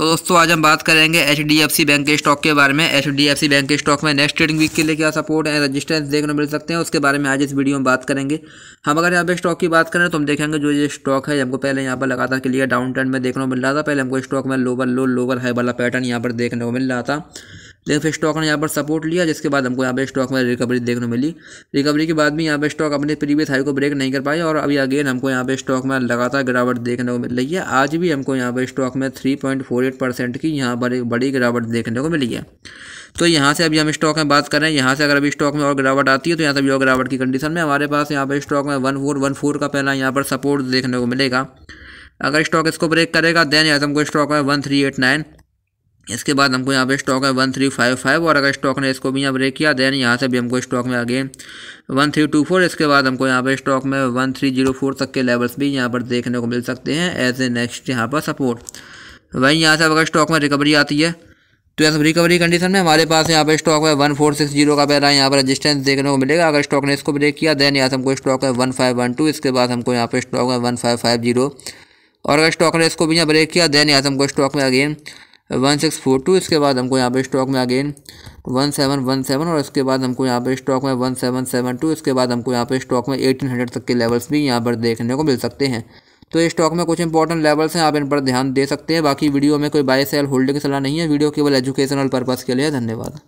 तो दोस्तों आज हम बात करेंगे एच बैंक के स्टॉक के बारे में एच बैंक के स्टॉक में नेक्स्ट ट्रेडिंग वीक के लिए क्या सपोर्ट एंड रजिस्टेंस देखने मिल सकते हैं उसके बारे में आज इस वीडियो में बात करेंगे हम अगर यहाँ पे स्टॉक की बात करें तो हम देखेंगे जो ये स्टॉक है हमको पहले यहाँ पर लगातार क्लियर डाउन ट्रेंड में देखने को मिल रहा था पहले हमको स्टॉक में लोवर लो लोवर हाई वाला पैटर्न यहाँ पर देखने को मिल रहा था लेकिन फिर स्टॉक ने यहाँ पर सपोर्ट लिया जिसके बाद हमको यहाँ पर स्टॉक में रिकवरी देखने मिली रिकवरी के बाद भी यहाँ पर स्टॉक अपने प्रीवियस हाई को ब्रेक नहीं कर पाया और अभी अगेन हमको यहाँ पर स्टॉक में लगातार गिरावट देखने को मिल रही है आज भी हमको यहाँ पर स्टॉक में थ्री की यहाँ पर एक बड़ी गिरावट देखने को मिली है तो यहाँ से अभी हम स्टॉक में बात करें यहाँ से अगर अभी स्टॉक में और गिरावट आती है तो यहाँ से भी और गिरावट की कंडीशन में हमारे पास यहाँ पर स्टॉक में वन फोर वन फोर का पहला यहाँ पर सपोर्ट देखने को मिलेगा अगर स्टॉक इसको ब्रेक करेगा देन यहाँ से हमको स्टॉक में वन थ्री एट नाइन इसके बाद हमको यहाँ पे स्टॉक है वन थ्री फाइव फाइव और अगर स्टॉक ने इसको भी यहाँ ब्रेक किया देन यहाँ से भी हमको स्टॉक में आगे वन थ्री टू फोर इसके बाद हमको यहाँ पे स्टॉक में वन थ्री जीरो फोर तक के लेवल्स भी यहाँ पर देखने को मिल सकते हैं एज ए नेक्स्ट यहाँ पर सपोर्ट वहीं यहाँ से अगर स्टॉक में रिकवरी आती है तो यहाँ रिकवरी कंडीशन में हमारे पास यहाँ पे स्टॉक है वन फोर सिक्स जीरो का पहला यहाँ पर रेजिस्टेंस देखने को मिलेगा अगर स्टॉक ने इसको ब्रेक किया देन यहाँ से हमको स्टॉक है वन फाइव वन टू इसके बाद हमको यहाँ पे स्टॉक है वन फाइव फाइव जीरो और अगर स्टॉक ने इसको भी यहाँ ब्रेक किया देन यहाँ से हमको स्टॉक में again one six four two इसके बाद हमको यहाँ पे स्टॉक में again one seven one seven और इसके बाद हमको यहाँ पे स्टॉक में वन सेवन सेवन टू इसके बाद हमको यहाँ पे स्टॉक में एटीन हंड्रेड तक के लेवल्स भी यहाँ पर देखने को मिल सकते हैं तो इस स्टॉक में कुछ इंपॉर्टेंट लेवल्स हैं आप इन पर ध्यान दे सकते हैं बाकी वीडियो में कोई बाय सेल होल्डिंग सलाह नहीं है वीडियो केवल एजुकेशनल पर्पज़ के लिए धन्यवाद